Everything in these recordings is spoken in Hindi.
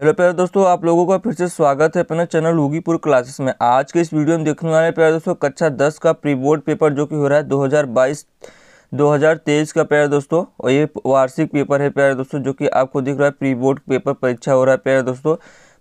हेलो प्यारे दोस्तों आप लोगों का फिर से स्वागत है अपना चैनल होगीपुर क्लासेस में आज के इस वीडियो में देखने वाले प्यारे दोस्तों कक्षा 10 का प्री बोर्ड पेपर जो कि हो रहा है 2022 2023 का प्यारे दोस्तों और ये वार्षिक पेपर है प्यारे दोस्तों जो कि आपको दिख रहा है प्री बोर्ड पेपर परीक्षा हो रहा है प्यारे दोस्तों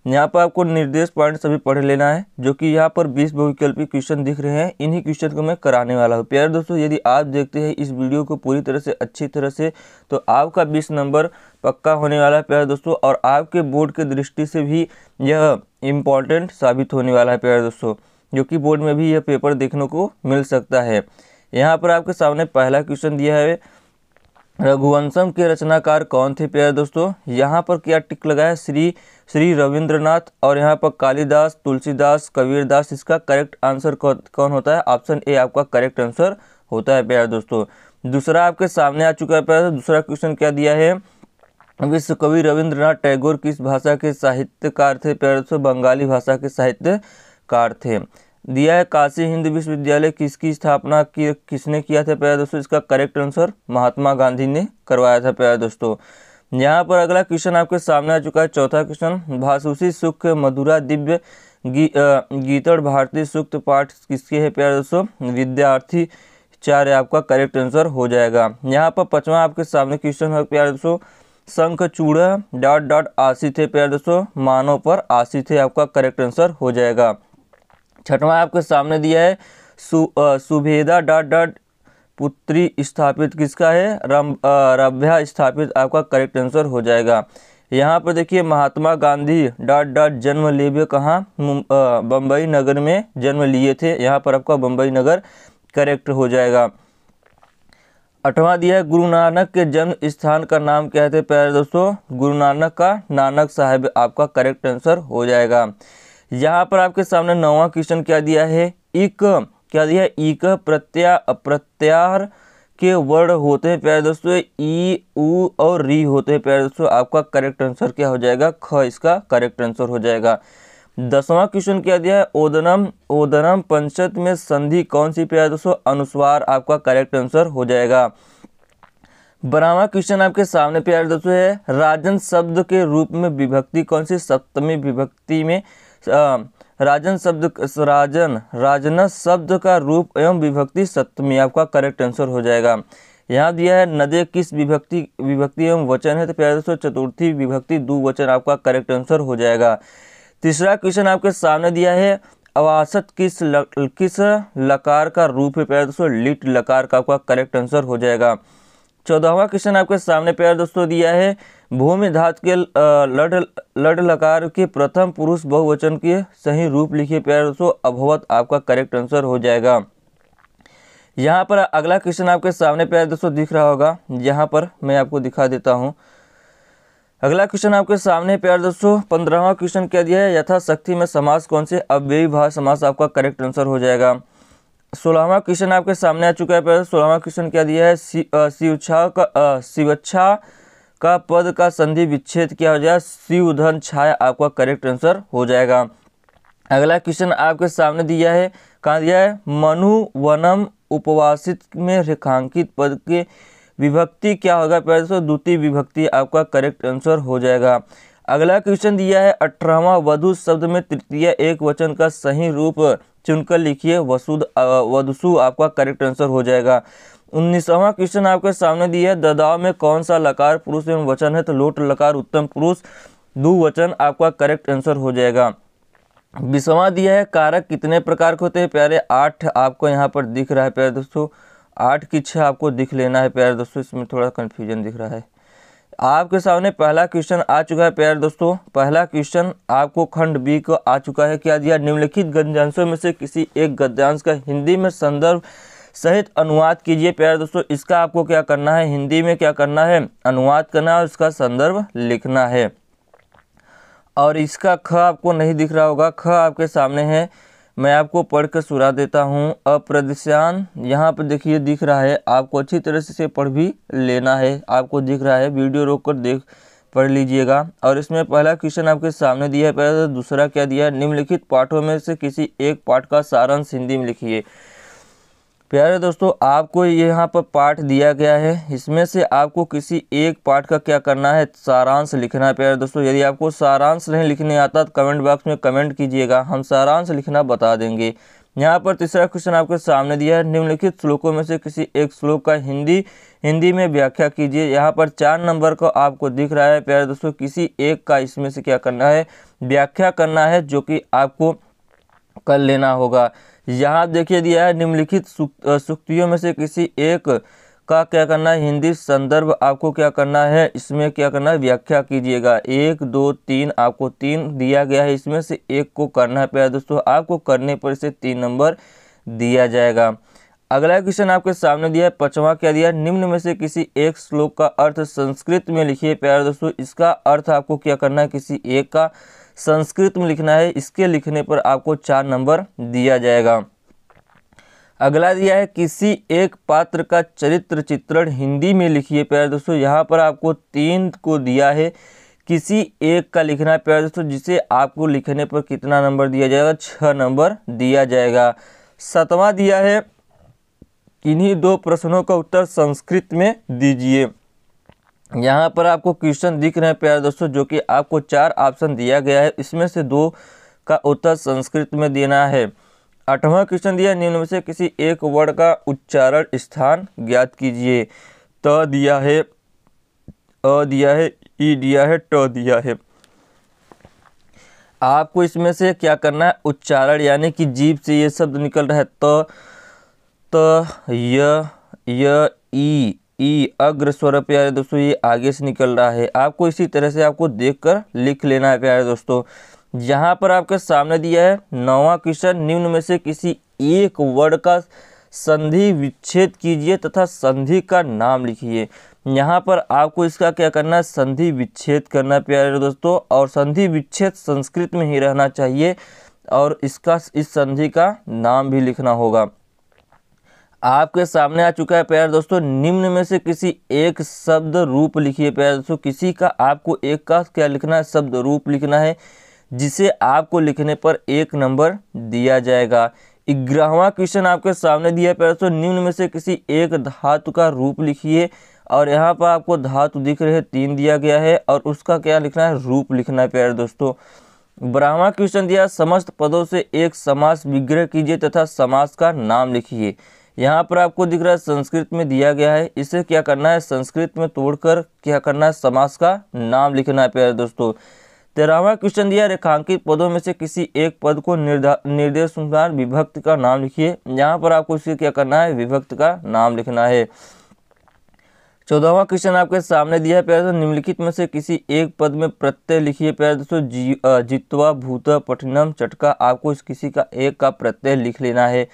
यहाँ पर आपको निर्देश पॉइंट सभी पढ़ लेना है जो कि यहाँ पर 20 बहुविकल्पी क्वेश्चन दिख रहे हैं इन्हीं क्वेश्चन को मैं कराने वाला हूँ प्यारे दोस्तों यदि आप देखते हैं इस वीडियो को पूरी तरह से अच्छी तरह से तो आपका 20 नंबर पक्का होने वाला है प्यारे दोस्तों और आपके बोर्ड के दृष्टि से भी यह इम्पॉर्टेंट साबित होने वाला है प्यारे दोस्तों जो कि बोर्ड में भी यह पेपर देखने को मिल सकता है यहाँ पर आपके सामने पहला क्वेश्चन दिया है रघुवंशम के रचनाकार कौन थे प्यारे दोस्तों यहाँ पर क्या टिक लगाया श्री श्री रविंद्रनाथ और यहाँ पर कालिदास तुलसीदास कबीरदास इसका करेक्ट आंसर कौन होता है ऑप्शन ए आपका करेक्ट आंसर होता है प्यारे दोस्तों दूसरा आपके सामने आ चुका है प्यारे दूसरा क्वेश्चन क्या दिया है विश्व कवि रविंद्रनाथ टैगोर किस भाषा के साहित्यकार थे प्यारे दोस्तों बंगाली भाषा के साहित्यकार थे दिया है काशी हिंद विश्वविद्यालय किसकी स्थापना की किसने किया था प्यारे दोस्तों इसका करेक्ट आंसर महात्मा गांधी ने करवाया था प्यारे दोस्तों यहाँ पर अगला क्वेश्चन आपके सामने आ चुका है चौथा क्वेश्चन भासूसी सुख मधुरा दिव्य गी, गीतड़ भारतीय सुक्त पाठ किसके है प्यारे दोस्तों विद्यार्थी चार आपका करेक्ट आंसर हो जाएगा यहाँ पर पचवा आपके सामने क्वेश्चन है प्यारे दोस्तों शंख चूड़ा डॉट डॉट आशी थे प्यारे दोस्तों मानव पर आशी थे आपका करेक्ट आंसर हो जाएगा छठवां आपके सामने दिया है सुभेदा डॉट डॉट पुत्री स्थापित किसका है रम रभ्या स्थापित आपका करेक्ट आंसर हो जाएगा यहाँ पर देखिए महात्मा गांधी डॉट डॉट जन्म लिए कहाँ बम्बई नगर में जन्म लिए थे यहाँ पर आपका बम्बई नगर करेक्ट हो जाएगा अठवा दिया है गुरु नानक के जन्म स्थान का नाम क्या थे तो प्यारे दोस्तों गुरु नानक का नानक साहब आपका करेक्ट आंसर हो जाएगा यहाँ पर आपके सामने नौवा क्वेश्चन क्या दिया है इक क्या दिया है इक प्रत्या अप्रत्यार के वर्ड होते हैं प्यारे दोस्तों ई ऊ और री होते हैं प्यारे दोस्तों आपका करेक्ट आंसर क्या हो जाएगा ख इसका करेक्ट आंसर हो जाएगा दसवां क्वेश्चन क्या दिया है ओदनम ओदनम पंचत में संधि कौन सी प्यारे दोस्तों अनुस्वार आपका करेक्ट आंसर हो जाएगा बारहवा क्वेश्चन आपके सामने प्यारे दोस्तों है राजन शब्द के रूप में विभक्ति कौन सी सप्तमी विभक्ति में राजन शब्द राजन राजनस शब्द का रूप एवं विभक्ति सप्तमी आपका करेक्ट आंसर हो जाएगा यहाँ दिया है नदे किस विभक्ति विभक्ति एवं वचन है तो प्यारे दोस्तों चतुर्थी विभक्ति वचन आपका करेक्ट आंसर हो जाएगा तीसरा क्वेश्चन आपके सामने दिया है अवासत किस ल, किस लकार का रूप है प्यारे दोस्तों लिट लकार का आपका करेक्ट आंसर हो जाएगा चौदहवा क्वेश्चन आपके सामने प्यार दोस्तों दिया है भूमि धात के लड लड लकार के प्रथम पुरुष बहुवचन के सही रूप लिखिए प्यार दोस्तों अभवत तो आपका करेक्ट आंसर हो जाएगा यहाँ पर अगला क्वेश्चन आपके सामने प्यार दोस्तों दिख रहा होगा यहाँ पर मैं आपको दिखा देता हूँ अगला क्वेश्चन आपके सामने प्यार दोस्तों पंद्रहवा क्वेश्चन क्या दिया है यथाशक्ति में समास कौन से अव्ययी भाव समास आपका करेक्ट आंसर हो जाएगा सोलहवा क्वेश्चन आपके सामने आ चुका है सोलहवा क्वेश्चन क्या दिया है शिवच्छा का शिवच्छा का पद का संधि विच्छेद क्या हो जाए शिवधन छाया आपका करेक्ट आंसर हो जाएगा अगला क्वेश्चन आपके सामने दिया है कहाँ दिया है मनु वनम उपवासित में रेखांकित पद के विभक्ति क्या होगा पहले दोस्तों द्वितीय विभक्ति आपका करेक्ट आंसर हो जाएगा अगला क्वेश्चन दिया है अठारहवा वधु शब्द में तृतीय एक वचन का सही रूप चुनकर लिखिए वसुद वसु आपका करेक्ट आंसर हो जाएगा उन्नीसवा क्वेश्चन आपके सामने दिया है ददाव में कौन सा लकार पुरुष एवं वचन है तो लोट लकार उत्तम पुरुष वचन आपका करेक्ट आंसर हो जाएगा बीसवा दिया है कारक कितने प्रकार के होते हैं प्यारे आठ आपको यहाँ पर दिख रहा है प्यारे दोस्तों आठ की छः आपको दिख लेना है प्यारे दोस्तों इसमें थोड़ा कन्फ्यूजन दिख रहा है आपके सामने पहला क्वेश्चन आ चुका है प्यार दोस्तों पहला क्वेश्चन आपको खंड बी को आ चुका है क्या दिया निम्नलिखित गद्यांशों में से किसी एक गद्यांश का हिंदी में संदर्भ सहित अनुवाद कीजिए प्यारे दोस्तों इसका आपको क्या करना है हिंदी में क्या करना है अनुवाद करना है उसका संदर्भ लिखना है और इसका ख आपको नहीं दिख रहा होगा ख आपके सामने है मैं आपको पढ़कर सुना देता हूँ अप्रदशान यहाँ पर देखिए दिख रहा है आपको अच्छी तरह से पढ़ भी लेना है आपको दिख रहा है वीडियो रोक कर देख पढ़ लीजिएगा और इसमें पहला क्वेश्चन आपके सामने दिया है पहला दूसरा क्या दिया है निम्नलिखित पाठों में से किसी एक पाठ का सारांश हिंदी में लिखिए प्यारे दोस्तों आपको यहाँ पर पाठ दिया गया है इसमें से आपको किसी एक पाठ का क्या करना है सारांश लिखना है प्यारे दोस्तों यदि आपको सारांश नहीं लिखने आता तो कमेंट बॉक्स में कमेंट कीजिएगा हम सारांश लिखना बता देंगे यहाँ पर तीसरा क्वेश्चन आपके सामने दिया है निम्नलिखित श्लोकों में से किसी एक श्लोक का हिंदी हिंदी में व्याख्या कीजिए यहाँ पर चार नंबर का आपको दिख रहा है प्यारे दोस्तों किसी एक का इसमें से क्या करना है व्याख्या करना है जो कि आपको कर लेना होगा यहाँ देखिए दिया है निम्नलिखित सुक्तियों में से किसी एक का क्या करना है हिंदी संदर्भ आपको क्या करना है इसमें क्या करना है व्याख्या कीजिएगा एक दो तीन आपको तीन दिया गया है इसमें से एक को करना है प्यार दोस्तों आपको करने पर इसे तीन नंबर दिया जाएगा अगला क्वेश्चन आपके सामने दिया है पचवा क्या दिया निम्न में से किसी एक श्लोक का अर्थ संस्कृत में लिखिए प्यारे दोस्तों इसका अर्थ आपको क्या करना है किसी एक का संस्कृत में लिखना है इसके लिखने पर आपको चार नंबर दिया जाएगा अगला दिया है किसी एक पात्र का चरित्र चित्रण हिंदी में लिखिए प्यारे दोस्तों यहाँ पर आपको तीन को दिया है किसी एक का लिखना है प्यारे दोस्तों जिसे आपको लिखने पर कितना नंबर दिया जाएगा छः नंबर दिया जाएगा सतवा दिया है इन्हीं दो प्रश्नों का उत्तर संस्कृत में दीजिए यहाँ पर आपको क्वेश्चन दिख रहे हैं प्यारे दोस्तों जो कि आपको चार ऑप्शन दिया गया है इसमें से दो का उत्तर संस्कृत में देना है आठवां क्वेश्चन दिया निम्न में से किसी एक वर्ड का उच्चारण स्थान ज्ञात कीजिए त दिया है अ दिया है ई दिया है ट दिया है आपको इसमें से क्या करना है उच्चारण यानी कि जीव से ये शब्द निकल रहा है त त य य ई ई अग्र स्वर प्यारे दोस्तों ये आगे से निकल रहा है आपको इसी तरह से आपको देखकर लिख लेना है प्यारे दोस्तों यहाँ पर आपके सामने दिया है नवा क्वेश्चन निम्न में से किसी एक वर्ड का संधि विच्छेद कीजिए तथा संधि का नाम लिखिए यहाँ पर आपको इसका क्या करना है संधि विच्छेद करना है प्यारे दोस्तों और संधि विच्छेद संस्कृत में ही रहना चाहिए और इसका इस संधि का नाम भी लिखना होगा आपके सामने आ चुका है प्यार दोस्तों निम्न में से किसी एक शब्द रूप लिखिए प्यार दोस्तों किसी का आपको एक का क्या लिखना है शब्द रूप लिखना है जिसे आपको लिखने पर एक नंबर दिया जाएगा ग्रहवा क्वेश्चन आपके सामने दिया प्यार दोस्तों निम्न में से किसी एक धातु का रूप लिखिए और यहाँ पर आपको धातु दिख रहे तीन दिया गया है और उसका क्या लिखना है रूप लिखना है प्यार दोस्तों ब्राह्मण क्वेश्चन दिया समस्त पदों से एक समास विग्रह कीजिए तथा समास का नाम लिखिए यहाँ पर आपको दिख रहा है संस्कृत में दिया गया है इसे क्या करना है संस्कृत में तोड़कर क्या करना है समास का नाम लिखना है प्यारे दोस्तों तेरहवा क्वेश्चन दिया रेखांकित पदों में से किसी एक पद को निर्देश अनुसार विभक्त का नाम लिखिए यहाँ पर आपको इसे क्या करना है विभक्त का नाम लिखना है चौदहवा क्वेश्चन आपके सामने दिया है प्यारे दोस्तों निम्नलिखित में से किसी एक पद में प्रत्यय लिखिए प्यारे दोस्तों जी भूत पठिनम चटका आपको इस किसी का एक का प्रत्यय लिख लेना है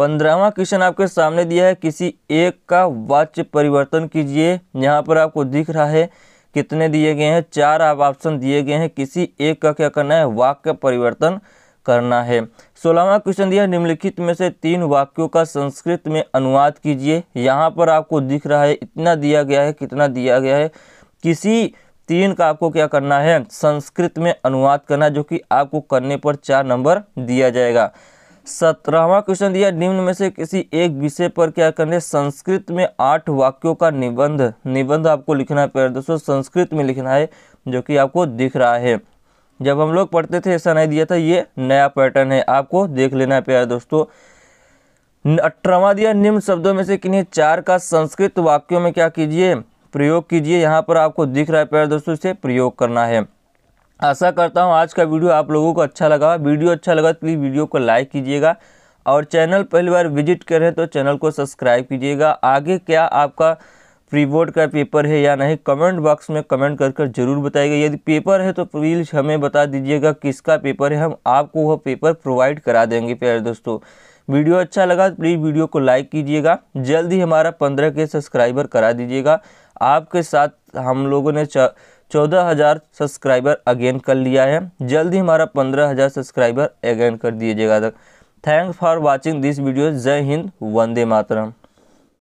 पंद्रहवा क्वेश्चन आपके सामने दिया है किसी एक का वाच्य परिवर्तन कीजिए यहाँ पर आपको दिख रहा है कितने दिए गए हैं चार आप ऑप्शन दिए गए हैं किसी एक का क्या करना है वाक्य परिवर्तन करना है सोलहवा क्वेश्चन दिया निम्नलिखित में से तीन वाक्यों का संस्कृत में अनुवाद कीजिए यहाँ पर आपको दिख रहा है इतना दिया गया है कितना दिया गया है किसी तीन का आपको क्या करना है संस्कृत में अनुवाद करना जो कि आपको करने पर चार नंबर दिया जाएगा सत्रहवा क्वेश्चन दिया निम्न में से किसी एक विषय पर क्या करने संस्कृत में आठ वाक्यों का निबंध निबंध आपको लिखना है दोस्तों संस्कृत में लिखना है जो कि आपको दिख रहा है जब हम लोग पढ़ते थे ऐसा नहीं दिया था ये नया पैटर्न है आपको देख लेना है दोस्तों अठारहवा दिया निम्न शब्दों में से किन्हीं चार का संस्कृत वाक्यों में क्या कीजिए प्रयोग कीजिए यहाँ पर आपको दिख रहा है प्यार दोस्तों इसे प्रयोग करना है आशा करता हूँ आज का वीडियो आप लोगों को अच्छा लगा वीडियो अच्छा लगा तो प्लीज़ वीडियो को लाइक कीजिएगा और चैनल पहली बार विजिट करें तो चैनल को सब्सक्राइब कीजिएगा आगे क्या आपका प्री बोर्ड का पेपर है या नहीं कमेंट बॉक्स में कमेंट कर कर जरूर बताइएगा यदि पेपर है तो प्लीज़ हमें बता दीजिएगा किसका पेपर है हम आपको वह पेपर प्रोवाइड करा देंगे प्यारे दोस्तों वीडियो अच्छा लगा तो प्लीज़ वीडियो को लाइक कीजिएगा जल्द ही हमारा पंद्रह के सब्सक्राइबर करा दीजिएगा आपके साथ हम लोगों ने चौदह हज़ार सब्सक्राइबर अगेन कर लिया है जल्दी हमारा पंद्रह हज़ार सब्सक्राइबर अगेन कर दीजिएगा तक thanks for watching this video जय हिंद वंदे मातरम